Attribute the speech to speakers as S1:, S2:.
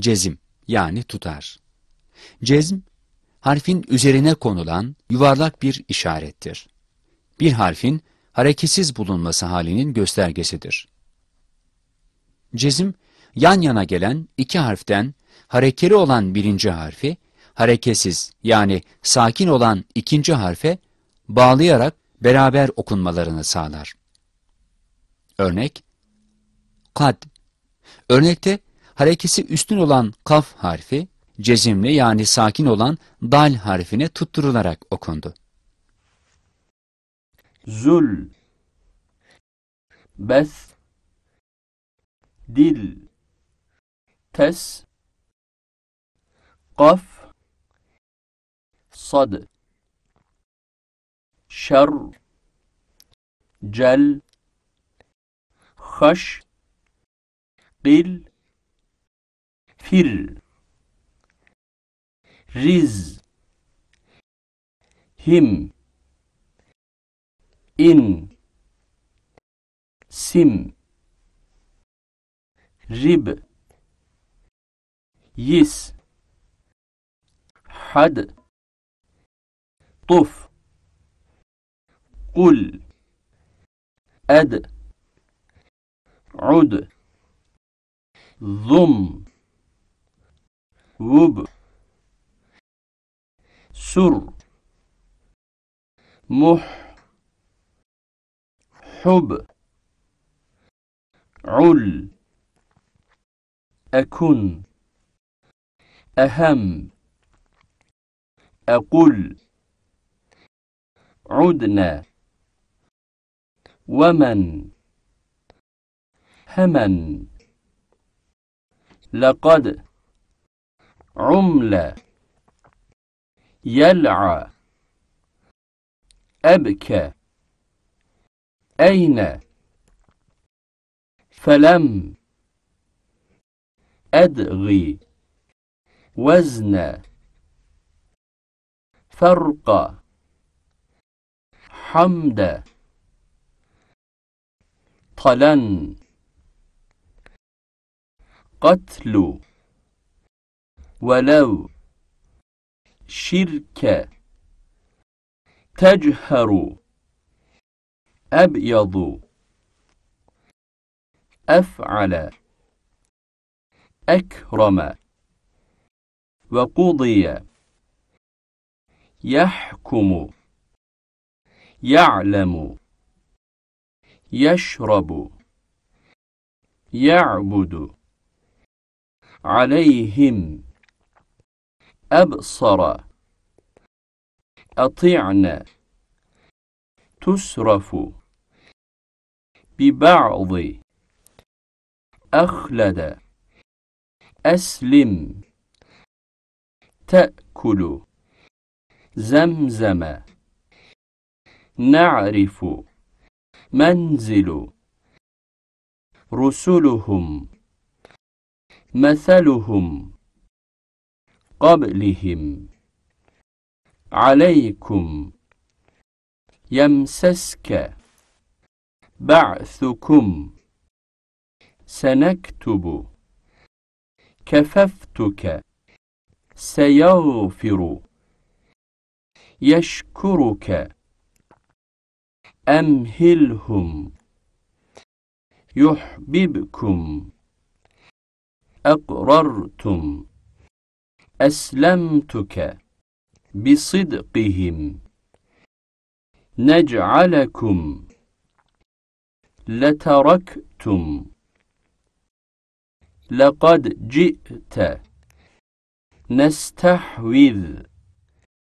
S1: Cezim yani tutar. Cezm, harfin üzerine konulan yuvarlak bir işarettir. Bir harfin hareketsiz bulunması halinin göstergesidir. Cezim, yan yana gelen iki harften harekeli olan birinci harfi, hareketsiz yani sakin olan ikinci harfe bağlayarak beraber okunmalarını sağlar. Örnek Kad Örnekte harekesi üstün olan kaf harfi, cezimli yani sakin olan dal harfine tutturularak okundu.
S2: Zul Beth Dil Tes Kaf Sad Şer Cel Haş Dil فيل رز هم إن سم رب يس حد طف قل أد عد ضم وب سر مح حب عل أكن أهم أقل عدنا ومن همن لقد عملة يلعى أبكى أين فلم أدغي وزن فرق حمد طلن قتل ولو شركة تجهر أبيض أفعل أكرم وقضي يحكم يعلم يشرب يعبد عليهم أبصر أطعنا تسرف ببعض أخلد أسلم تأكل زمزم نعرف منزل رسلهم مثلهم قبلهم عليكم يمسسك بعثكم سنكتب كففتك سيغفر يشكرك أمهلهم يحببكم أقررتم أسلمتك بصدقهم نجعلكم لتركتم لقد جئت نستحوذ